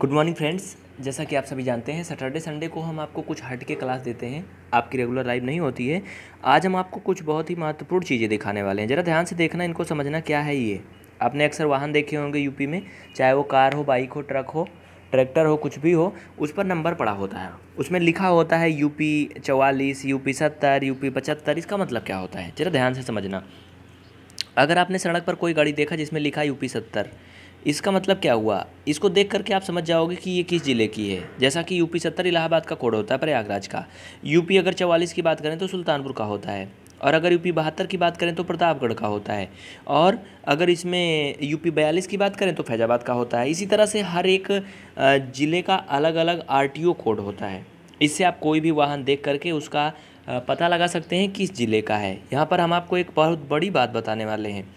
good morning friends जैसा कि आप सभी जानते हैं सैटरडे संडे को हम आपको कुछ हट के क्लास देते हैं आपकी रेगुलर लाइव नहीं होती है आज हम आपको कुछ बहुत ही महत्वपूर्ण चीज़ें दिखाने वाले हैं ज़रा ध्यान से देखना इनको समझना क्या है ये आपने अक्सर वाहन देखे होंगे यूपी में चाहे वो कार हो बाइक हो ट्रक हो ट्रैक्टर हो कुछ भी हो उस पर नंबर पड़ा होता है उसमें लिखा होता है यूपी चवालीस यूपी सत्तर यूपी पचहत्तर इसका मतलब क्या होता है ज़रा ध्यान से समझना अगर आपने सड़क पर कोई गाड़ी देखा जिसमें लिखा यूपी सत्तर इसका मतलब क्या हुआ इसको देख करके आप समझ जाओगे कि ये किस ज़िले की है जैसा कि यूपी सत्तर इलाहाबाद का कोड होता है प्रयागराज का यूपी अगर चवालीस की बात करें तो सुल्तानपुर का होता है और अगर यूपी बहत्तर की बात करें तो प्रतापगढ़ का होता है और अगर इसमें यूपी बयालीस की बात करें तो फैजाबाद का होता है इसी तरह से हर एक ज़िले का अलग अलग आर कोड होता है इससे आप कोई भी वाहन देख करके उसका पता लगा सकते हैं किस ज़िले का है यहाँ पर हम आपको एक बहुत बड़ी बात बताने वाले हैं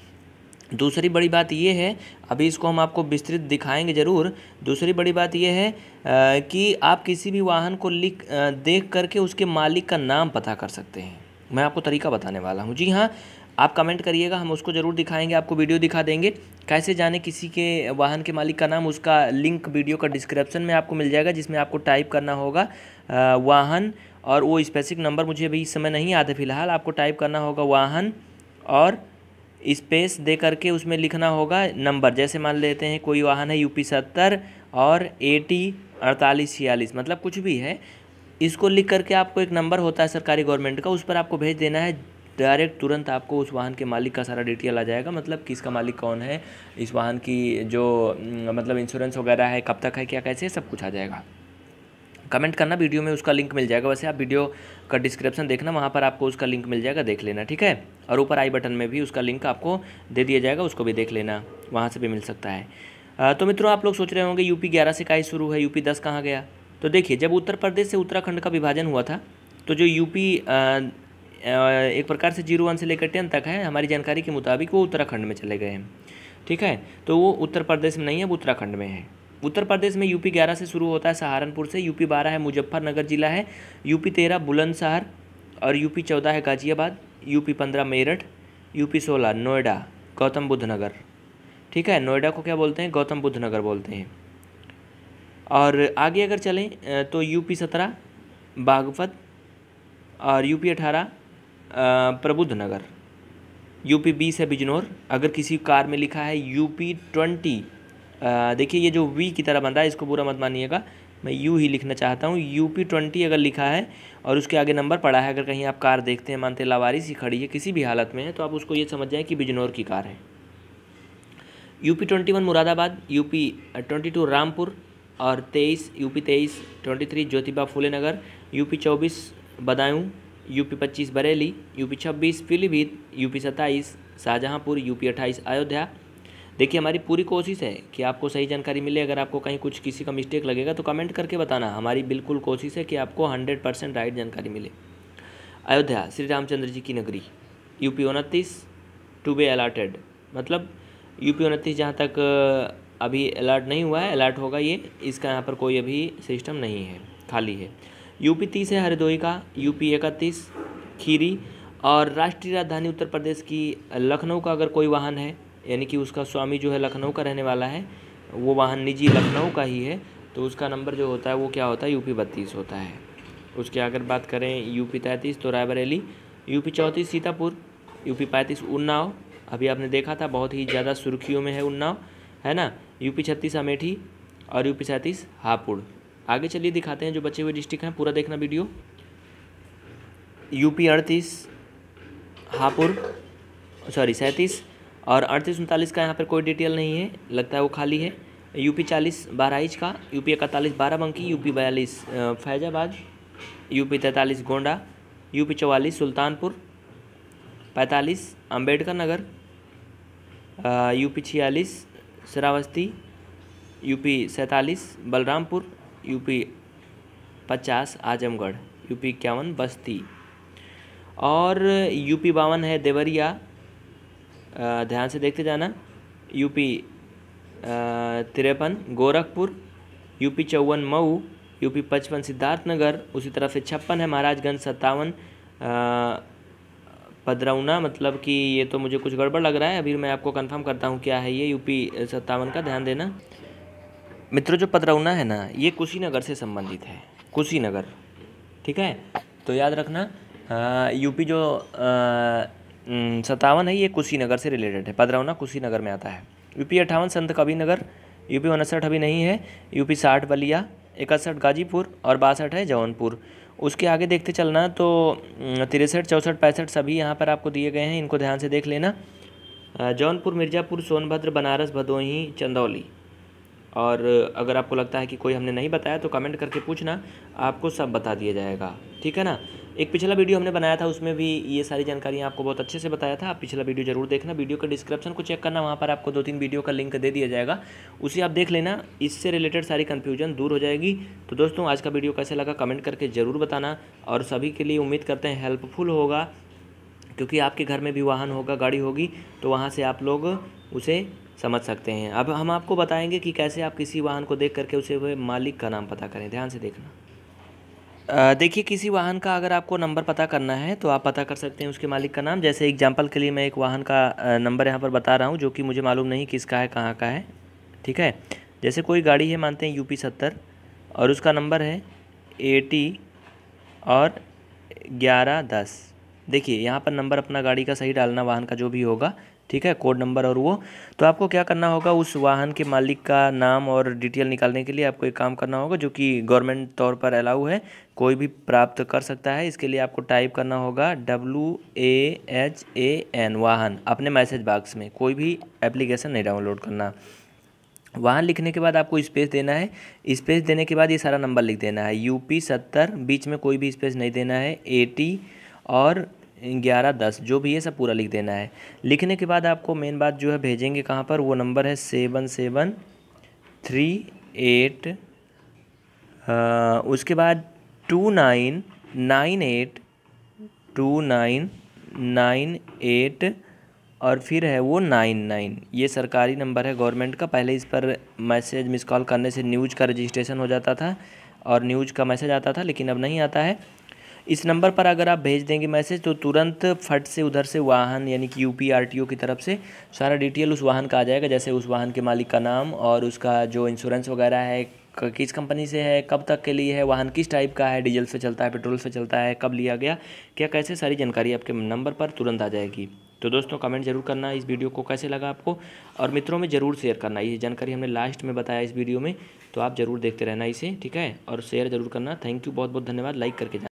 दूसरी बड़ी बात ये है अभी इसको हम आपको विस्तृत दिखाएंगे ज़रूर दूसरी बड़ी बात यह है आ, कि आप किसी भी वाहन को लिख आ, देख करके उसके मालिक का नाम पता कर सकते हैं मैं आपको तरीका बताने वाला हूँ जी हाँ आप कमेंट करिएगा हम उसको ज़रूर दिखाएंगे आपको वीडियो दिखा देंगे कैसे जाने किसी के वाहन के मालिक का नाम उसका लिंक वीडियो का डिस्क्रिप्शन में आपको मिल जाएगा जिसमें आपको टाइप करना होगा वाहन और वो स्पेसिफिक नंबर मुझे अभी इस समय नहीं आता है फिलहाल आपको टाइप करना होगा वाहन और स्पेस दे करके उसमें लिखना होगा नंबर जैसे मान लेते हैं कोई वाहन है यूपी सत्तर और ए टी अड़तालीस छियालीस मतलब कुछ भी है इसको लिख करके आपको एक नंबर होता है सरकारी गवर्नमेंट का उस पर आपको भेज देना है डायरेक्ट तुरंत आपको उस वाहन के मालिक का सारा डिटेल आ जाएगा मतलब किसका मालिक कौन है इस वाहन की जो मतलब इंश्योरेंस वगैरह है कब तक है क्या कैसे सब कुछ आ जाएगा कमेंट करना वीडियो में उसका लिंक मिल जाएगा वैसे आप वीडियो का डिस्क्रिप्शन देखना वहाँ पर आपको उसका लिंक मिल जाएगा देख लेना ठीक है और ऊपर आई बटन में भी उसका लिंक आपको दे दिया जाएगा उसको भी देख लेना वहाँ से भी मिल सकता है तो मित्रों आप लोग सोच रहे होंगे यूपी ग्यारह से इक्कीस शुरू है यूपी दस कहाँ गया तो देखिए जब उत्तर प्रदेश से उत्तराखंड का विभाजन हुआ था तो जो यूपी एक प्रकार से जीरो वन से लेकर टेन तक है हमारी जानकारी के मुताबिक वो उत्तराखंड में चले गए हैं ठीक है तो वो उत्तर प्रदेश में नहीं है वो उत्तराखंड में है उत्तर प्रदेश में यूपी ग्यारह से शुरू होता है सहारनपुर से यूपी बारह है मुजफ्फरनगर जिला है यूपी तेरह बुलंदशहर और यूपी चौदह है गाजियाबाद यूपी पंद्रह मेरठ यूपी सोलह नोएडा गौतम बुद्ध नगर ठीक है नोएडा को क्या बोलते हैं गौतम बुद्ध नगर बोलते हैं और आगे अगर चलें तो यूपी सत्रह बागपत और यूपी अठारह प्रबुद्ध नगर यूपी बीस है बिजनौर अगर किसी कार में लिखा है यूपी ट्वेंटी देखिए ये जो वी की तरह बन रहा है इसको बुरा मत मानिएगा मैं यू ही लिखना चाहता हूँ यू पी ट्वेंटी अगर लिखा है और उसके आगे नंबर पड़ा है अगर कहीं आप कार देखते हैं मानते लावारिस ही खड़ी है किसी भी हालत में है तो आप उसको ये समझ जाएँ कि बिजनौर की कार है U P twenty one Moradabad U P twenty two Rampur और तेईस यू पी तेईस twenty three Jyotiba Phule Nagar U P चौबीस बदायूँ यू पी पच्चीस बरेली यू पी छब्बीस पीलीभीत यू पी सत्ताईस शाहजहाँपुर यू पी अट्ठाईस अयोध्या देखिए हमारी पूरी कोशिश है कि आपको सही जानकारी मिले अगर आपको कहीं कुछ किसी का मिस्टेक लगेगा तो कमेंट करके बताना हमारी बिल्कुल कोशिश है कि आपको हंड्रेड परसेंट राइट जानकारी मिले अयोध्या श्री रामचंद्र जी की नगरी यूपी उनतीस टू बी अलाटेड मतलब यूपी उनतीस जहाँ तक अभी अलर्ट नहीं हुआ है अलर्ट होगा ये इसका यहाँ पर कोई अभी सिस्टम नहीं है खाली है यूपी तीस है हरदोई का यूपी इकतीस खीरी और राष्ट्रीय राजधानी उत्तर प्रदेश की लखनऊ का अगर कोई वाहन है यानी कि उसका स्वामी जो है लखनऊ का रहने वाला है वो वाहन निजी लखनऊ का ही है तो उसका नंबर जो होता है वो क्या होता है यूपी बत्तीस होता है उसके अगर बात करें यूपी तैंतीस तो रायबरेली यूपी चौंतीस सीतापुर यूपी पैंतीस उन्नाव अभी आपने देखा था बहुत ही ज़्यादा सुर्खियों में है उन्नाव है ना यूपी छत्तीस अमेठी और यूपी सैंतीस हापुड़ आगे चलिए दिखाते हैं जो बचे हुए डिस्ट्रिक्ट हैं पूरा देखना वीडियो यूपी अड़तीस हापुड़ सॉरी सैंतीस और अड़तीस उनतालीस का यहाँ पर कोई डिटेल नहीं है लगता है वो खाली है यूपी चालीस बहराइच का यूपी इकतालीस बाराबंकी यूपी बयालीस फैजाबाद यूपी तैंतालीस गोंडा यूपी चौवालीस सुल्तानपुर पैंतालीस अम्बेडकर नगर यूपी छियालीस श्रावस्ती यूपी सैंतालीस बलरामपुर यूपी पचास आजमगढ़ यूपी इक्यावन बस्ती और यूपी बावन है देवरिया ध्यान से देखते जाना यूपी तिरपन गोरखपुर यूपी चौवन मऊ यूपी पचपन सिद्धार्थनगर उसी तरफ से छप्पन है महाराजगंज सत्तावन पदरौना मतलब कि ये तो मुझे कुछ गड़बड़ लग रहा है अभी मैं आपको कंफर्म करता हूँ क्या है ये यूपी सत्तावन का ध्यान देना मित्रों जो पदरौना है ना ये कुशीनगर से संबंधित है कुशीनगर ठीक है तो याद रखना यूपी जो आ, हम्म, सत्तावन है ये कुशीनगर से रिलेटेड है पदरौना कुशीनगर में आता है यूपी अट्ठावन संत नगर यूपी उनसठ अभी नहीं है यूपी साठ बलिया इकसठ गाजीपुर और बासठ है जौनपुर उसके आगे देखते चलना तो हम्म, तिरसठ चौंसठ पैंसठ सभी यहाँ पर आपको दिए गए हैं इनको ध्यान से देख लेना जौनपुर मिर्ज़ापुर सोनभद्र बनारस भदोही चंदौली और अगर आपको लगता है कि कोई हमने नहीं बताया तो कमेंट करके पूछना आपको सब बता दिया जाएगा ठीक है ना एक पिछला वीडियो हमने बनाया था उसमें भी ये सारी जानकारियाँ आपको बहुत अच्छे से बताया था आप पिछला वीडियो जरूर देखना वीडियो का डिस्क्रिप्शन को चेक करना वहाँ पर आपको दो तीन वीडियो का लिंक दे दिया जाएगा उसे आप देख लेना इससे रिलेटेड सारी कन्फ्यूजन दूर हो जाएगी तो दोस्तों आज का वीडियो कैसे लगा कमेंट करके ज़रूर बताना और सभी के लिए उम्मीद करते हैं हेल्पफुल होगा क्योंकि आपके घर में भी वाहन होगा गाड़ी होगी तो वहाँ से आप लोग उसे समझ सकते हैं अब हम आपको बताएंगे कि कैसे आप किसी वाहन को देख करके उसे मालिक का नाम पता करें ध्यान से देखना देखिए किसी वाहन का अगर आपको नंबर पता करना है तो आप पता कर सकते हैं उसके मालिक का नाम जैसे एग्जांपल के लिए मैं एक वाहन का नंबर यहाँ पर बता रहा हूँ जो कि मुझे मालूम नहीं किसका है कहाँ का है ठीक है जैसे कोई गाड़ी है मानते हैं यूपी सत्तर और उसका नंबर है एटी और ग्यारह दस देखिए यहाँ पर नंबर अपना गाड़ी का सही डालना वाहन का जो भी होगा ठीक है कोड नंबर और वो तो आपको क्या करना होगा उस वाहन के मालिक का नाम और डिटेल निकालने के लिए आपको एक काम करना होगा जो कि गवर्नमेंट तौर पर अलाउ है कोई भी प्राप्त कर सकता है इसके लिए आपको टाइप करना होगा W A H A N वाहन अपने मैसेज बॉक्स में कोई भी एप्लीकेशन नहीं डाउनलोड करना वाहन लिखने के बाद आपको स्पेस देना है स्पेस देने के बाद ये सारा नंबर लिख देना है यूपी सत्तर बीच में कोई भी स्पेस नहीं देना है एटी और ग्यारह दस जो भी है सब पूरा लिख देना है लिखने के बाद आपको मेन बात जो है भेजेंगे कहाँ पर वो नंबर है सेवन सेवन थ्री एट हाँ, उसके बाद two nine nine eight two nine nine eight और फिर है वो नाइन नाइन ये सरकारी नंबर है गवर्नमेंट का पहले इस पर मैसेज मिस कॉल करने से न्यूज का रजिस्ट्रेशन हो जाता था और न्यूज का मैसेज आता था लेकिन अब नहीं आता है इस नंबर पर अगर आप भेज देंगे मैसेज तो तुरंत फट से उधर से वाहन यानी कि यू पी की तरफ से सारा डिटेल उस वाहन का आ जाएगा जैसे उस वाहन के मालिक का नाम और उसका जो इंश्योरेंस वगैरह है किस कंपनी से है कब तक के लिए है वाहन किस टाइप का है डीजल से चलता है पेट्रोल से चलता है कब लिया गया क्या कैसे सारी जानकारी आपके नंबर पर तुरंत आ जाएगी तो दोस्तों कमेंट जरूर करना इस वीडियो को कैसे लगा आपको और मित्रों में ज़रूर शेयर करना ये जानकारी हमने लास्ट में बताया इस वीडियो में तो आप ज़रूर देखते रहना इसे ठीक है और शेयर ज़रूर करना थैंक यू बहुत बहुत धन्यवाद लाइक करके